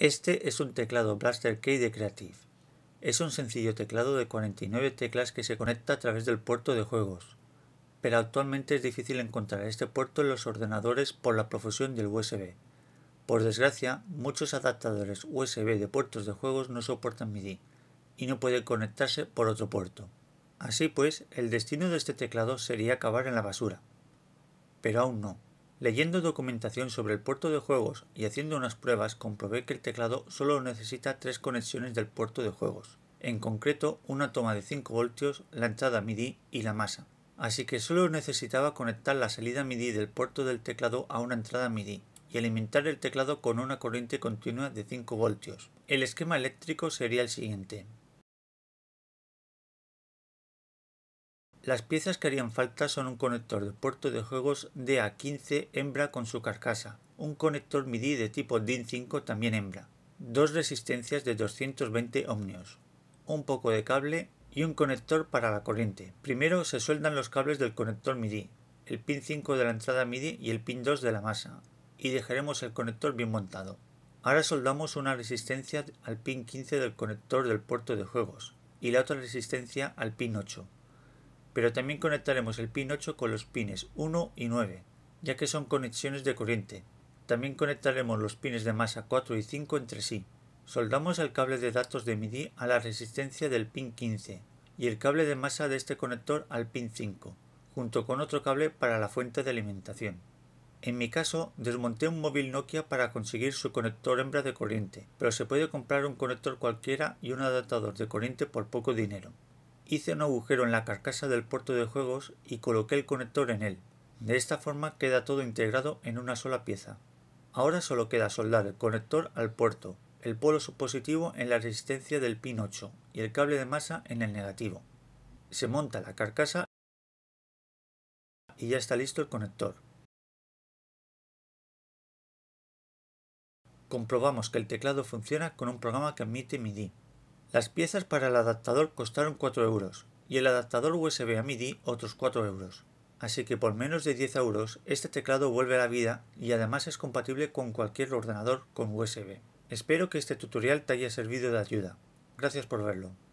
Este es un teclado Blaster Key de Creative. Es un sencillo teclado de 49 teclas que se conecta a través del puerto de juegos, pero actualmente es difícil encontrar este puerto en los ordenadores por la profusión del USB. Por desgracia, muchos adaptadores USB de puertos de juegos no soportan MIDI y no pueden conectarse por otro puerto. Así pues, el destino de este teclado sería acabar en la basura. Pero aún no. Leyendo documentación sobre el puerto de juegos y haciendo unas pruebas comprobé que el teclado solo necesita tres conexiones del puerto de juegos, en concreto una toma de 5 voltios, la entrada MIDI y la masa. Así que solo necesitaba conectar la salida MIDI del puerto del teclado a una entrada MIDI y alimentar el teclado con una corriente continua de 5 voltios. El esquema eléctrico sería el siguiente. Las piezas que harían falta son un conector de puerto de juegos DA15 hembra con su carcasa, un conector MIDI de tipo DIN5 también hembra, dos resistencias de 220 ohmios, un poco de cable y un conector para la corriente. Primero se sueldan los cables del conector MIDI, el pin 5 de la entrada MIDI y el pin 2 de la masa, y dejaremos el conector bien montado. Ahora soldamos una resistencia al pin 15 del conector del puerto de juegos y la otra resistencia al pin 8 pero también conectaremos el pin 8 con los pines 1 y 9, ya que son conexiones de corriente. También conectaremos los pines de masa 4 y 5 entre sí. Soldamos el cable de datos de MIDI a la resistencia del pin 15 y el cable de masa de este conector al pin 5, junto con otro cable para la fuente de alimentación. En mi caso, desmonté un móvil Nokia para conseguir su conector hembra de corriente, pero se puede comprar un conector cualquiera y un adaptador de corriente por poco dinero. Hice un agujero en la carcasa del puerto de juegos y coloqué el conector en él. De esta forma queda todo integrado en una sola pieza. Ahora solo queda soldar el conector al puerto, el polo positivo en la resistencia del pin 8 y el cable de masa en el negativo. Se monta la carcasa y ya está listo el conector. Comprobamos que el teclado funciona con un programa que admite MIDI. Las piezas para el adaptador costaron 4 euros y el adaptador USB a MIDI otros 4 euros. Así que por menos de 10 euros este teclado vuelve a la vida y además es compatible con cualquier ordenador con USB. Espero que este tutorial te haya servido de ayuda. Gracias por verlo.